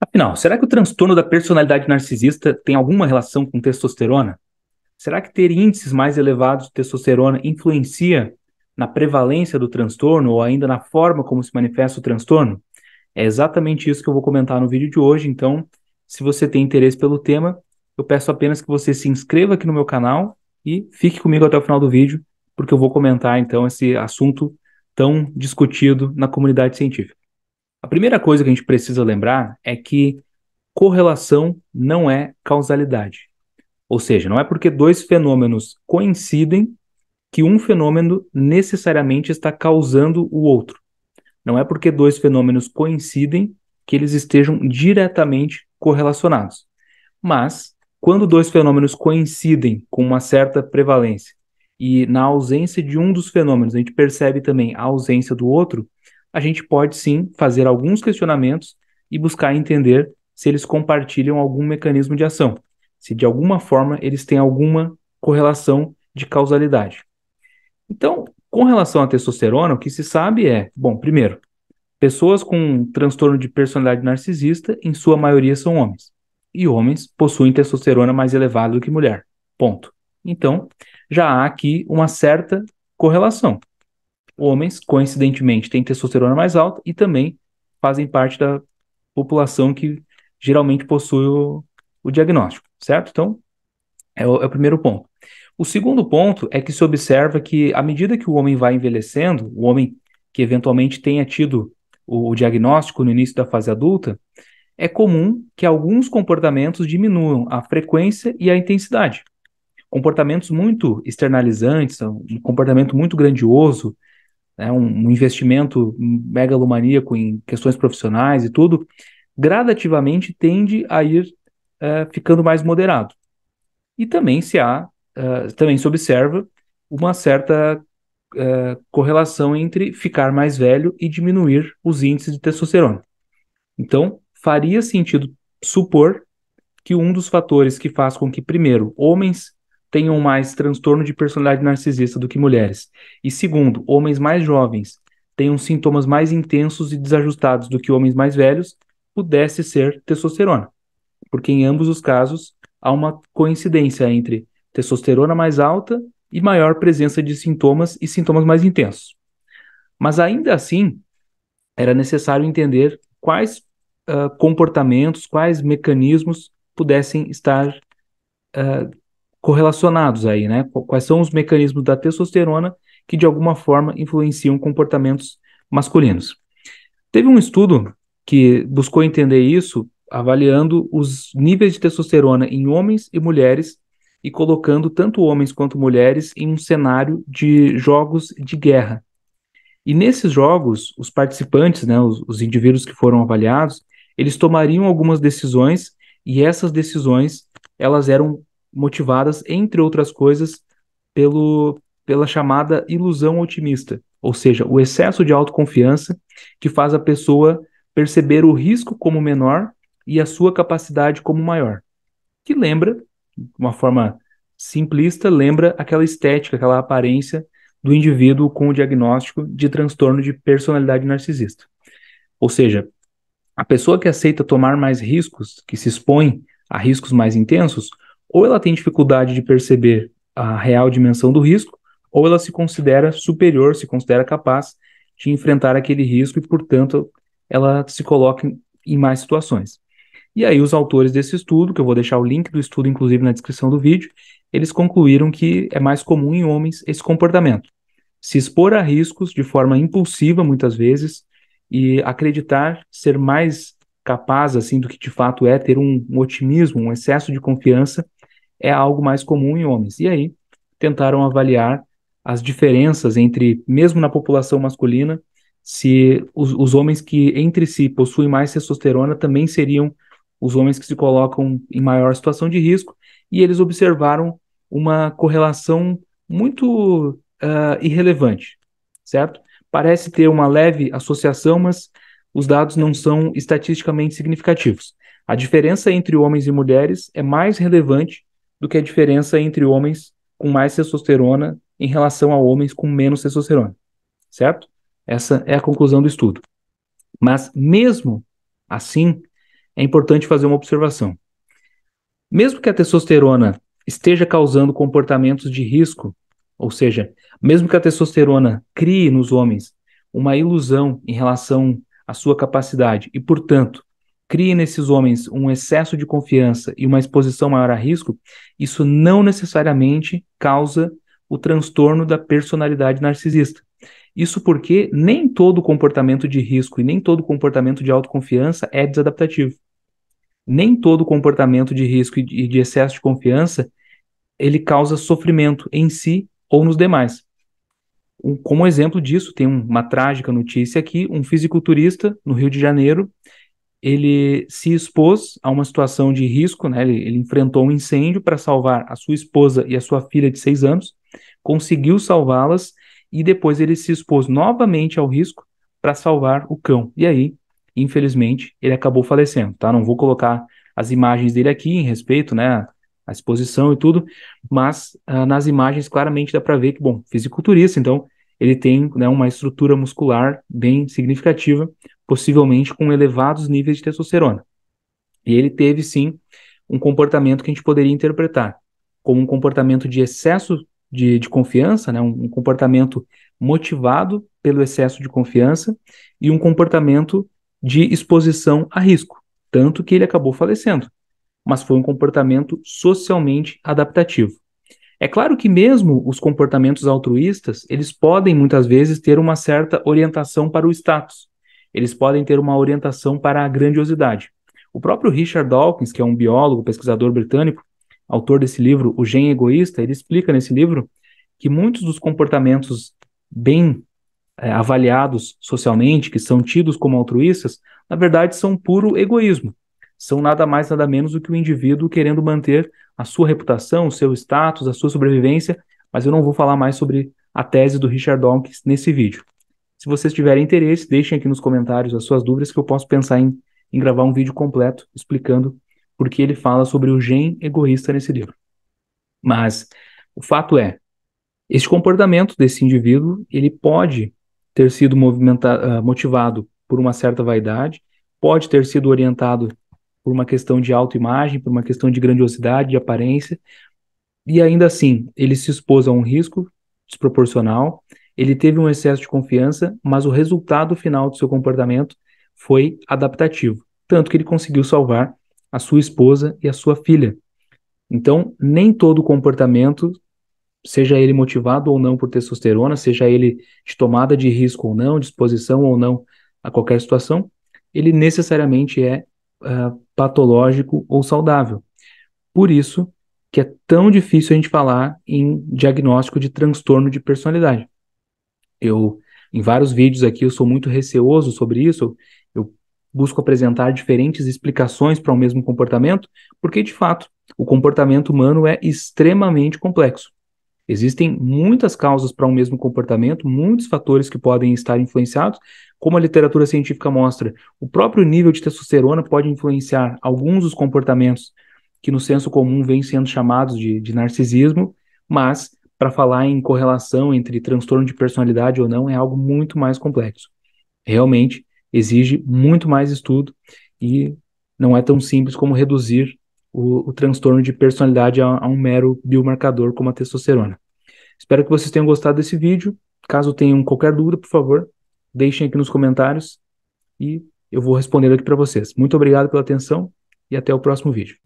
Afinal, será que o transtorno da personalidade narcisista tem alguma relação com testosterona? Será que ter índices mais elevados de testosterona influencia na prevalência do transtorno ou ainda na forma como se manifesta o transtorno? É exatamente isso que eu vou comentar no vídeo de hoje, então, se você tem interesse pelo tema, eu peço apenas que você se inscreva aqui no meu canal e fique comigo até o final do vídeo, porque eu vou comentar então esse assunto tão discutido na comunidade científica. A primeira coisa que a gente precisa lembrar é que correlação não é causalidade. Ou seja, não é porque dois fenômenos coincidem que um fenômeno necessariamente está causando o outro. Não é porque dois fenômenos coincidem que eles estejam diretamente correlacionados. Mas, quando dois fenômenos coincidem com uma certa prevalência e na ausência de um dos fenômenos a gente percebe também a ausência do outro, a gente pode sim fazer alguns questionamentos e buscar entender se eles compartilham algum mecanismo de ação, se de alguma forma eles têm alguma correlação de causalidade. Então, com relação à testosterona, o que se sabe é, bom, primeiro, pessoas com transtorno de personalidade narcisista, em sua maioria, são homens. E homens possuem testosterona mais elevada do que mulher. Ponto. Então, já há aqui uma certa correlação homens, coincidentemente, têm testosterona mais alta e também fazem parte da população que geralmente possui o, o diagnóstico, certo? Então, é o, é o primeiro ponto. O segundo ponto é que se observa que, à medida que o homem vai envelhecendo, o homem que eventualmente tenha tido o, o diagnóstico no início da fase adulta, é comum que alguns comportamentos diminuam a frequência e a intensidade. Comportamentos muito externalizantes, um comportamento muito grandioso, né, um investimento megalomaníaco em questões profissionais e tudo, gradativamente tende a ir uh, ficando mais moderado. E também se há, uh, também se observa uma certa uh, correlação entre ficar mais velho e diminuir os índices de testosterona. Então, faria sentido supor que um dos fatores que faz com que, primeiro, homens tenham mais transtorno de personalidade narcisista do que mulheres. E segundo, homens mais jovens tenham sintomas mais intensos e desajustados do que homens mais velhos, pudesse ser testosterona. Porque em ambos os casos há uma coincidência entre testosterona mais alta e maior presença de sintomas e sintomas mais intensos. Mas ainda assim, era necessário entender quais uh, comportamentos, quais mecanismos pudessem estar uh, correlacionados aí, né? Quais são os mecanismos da testosterona que de alguma forma influenciam comportamentos masculinos? Teve um estudo que buscou entender isso avaliando os níveis de testosterona em homens e mulheres e colocando tanto homens quanto mulheres em um cenário de jogos de guerra. E nesses jogos, os participantes, né, os, os indivíduos que foram avaliados, eles tomariam algumas decisões e essas decisões elas eram motivadas, entre outras coisas, pelo, pela chamada ilusão otimista, ou seja, o excesso de autoconfiança que faz a pessoa perceber o risco como menor e a sua capacidade como maior. Que lembra, de uma forma simplista, lembra aquela estética, aquela aparência do indivíduo com o diagnóstico de transtorno de personalidade narcisista. Ou seja, a pessoa que aceita tomar mais riscos, que se expõe a riscos mais intensos, ou ela tem dificuldade de perceber a real dimensão do risco, ou ela se considera superior, se considera capaz de enfrentar aquele risco e, portanto, ela se coloca em, mais situações. E aí os autores desse estudo, que eu vou deixar o link do estudo inclusive na descrição do vídeo, eles concluíram que é mais comum em homens esse comportamento. Se expor a riscos de forma impulsiva muitas vezes e acreditar ser mais capaz assim do que de fato é ter um, um otimismo, um excesso de confiança é algo mais comum em homens. E aí tentaram avaliar as diferenças entre, mesmo na população masculina, se os, os homens que entre si possuem mais testosterona também seriam os homens que se colocam em maior situação de risco, e eles observaram uma correlação muito uh, irrelevante, certo? Parece ter uma leve associação, mas os dados não são estatisticamente significativos. A diferença entre homens e mulheres é mais relevante do que a diferença entre homens com mais testosterona em relação a homens com menos testosterona, certo? Essa é a conclusão do estudo. Mas mesmo assim, é importante fazer uma observação. Mesmo que a testosterona esteja causando comportamentos de risco, ou seja, mesmo que a testosterona crie nos homens uma ilusão em relação à sua capacidade e, portanto, crie nesses homens um excesso de confiança e uma exposição maior a risco, isso não necessariamente causa o transtorno da personalidade narcisista. Isso porque nem todo comportamento de risco e nem todo comportamento de autoconfiança é desadaptativo. Nem todo comportamento de risco e de excesso de confiança ele causa sofrimento em si ou nos demais. como exemplo disso, tem uma trágica notícia aqui: um fisiculturista no Rio de Janeiro ele se expôs a uma situação de risco, né? Ele, ele enfrentou um incêndio para salvar a sua esposa e a sua filha de seis anos, conseguiu salvá-las e depois ele se expôs novamente ao risco para salvar o cão. E aí, infelizmente, ele acabou falecendo, tá? Não vou colocar as imagens dele aqui em respeito, né? A exposição e tudo, mas uh, nas imagens claramente dá para ver que, bom, fisiculturista, então ele tem né, uma estrutura muscular bem significativa, possivelmente com elevados níveis de testosterona. E ele teve sim um comportamento que a gente poderia interpretar como um comportamento de excesso de, de confiança, né, um, um comportamento motivado pelo excesso de confiança e um comportamento de exposição a risco, tanto que ele acabou falecendo. Mas foi um comportamento socialmente adaptativo. É claro que mesmo os comportamentos altruístas, eles podem muitas vezes ter uma certa orientação para o status. Eles podem ter uma orientação para a grandiosidade. O próprio Richard Dawkins, que é um biólogo, pesquisador britânico, autor desse livro O Gen Egoísta, ele explica nesse livro que muitos dos comportamentos bem é, avaliados socialmente, que são tidos como altruístas, na verdade são puro egoísmo são nada mais nada menos do que o indivíduo querendo manter a sua reputação, o seu status, a sua sobrevivência, mas eu não vou falar mais sobre a tese do Richard Dawkins nesse vídeo. Se vocês tiverem interesse, deixem aqui nos comentários as suas dúvidas que eu posso pensar em, em gravar um vídeo completo explicando por que ele fala sobre o gen egoísta nesse livro. Mas o fato é, este comportamento desse indivíduo, ele pode ter sido movimentado, ah, motivado por uma certa vaidade, pode ter sido orientado por uma questão de autoimagem, por uma questão de grandiosidade, de aparência. E ainda assim, ele se expôs a um risco desproporcional, ele teve um excesso de confiança, mas o resultado final do seu comportamento foi adaptativo. Tanto que ele conseguiu salvar a sua esposa e a sua filha. Então, nem todo comportamento, seja ele motivado ou não por testosterona, seja ele de tomada de risco ou não, disposição ou não a qualquer situação, ele necessariamente é uh, patológico ou saudável. Por isso que é tão difícil a gente falar em diagnóstico de transtorno de personalidade. Eu, em vários vídeos aqui, eu sou muito receoso sobre isso. Eu busco apresentar diferentes explicações para o um mesmo comportamento, porque de fato o comportamento humano é extremamente complexo. Existem muitas causas para o um mesmo comportamento, muitos fatores que podem estar influenciados, como a literatura científica mostra, o próprio nível de testosterona pode influenciar alguns dos comportamentos que no senso comum vêm sendo chamados de, de narcisismo, mas para falar em correlação entre transtorno de personalidade ou não é algo muito mais complexo. Realmente exige muito mais estudo e não é tão simples como reduzir o, o transtorno de personalidade a, a um mero biomarcador como a testosterona. Espero que vocês tenham gostado desse vídeo. Caso tenham qualquer dúvida, por favor, Deixem aqui nos comentários e eu vou respondendo aqui para vocês. Muito obrigado pela atenção e até o próximo vídeo.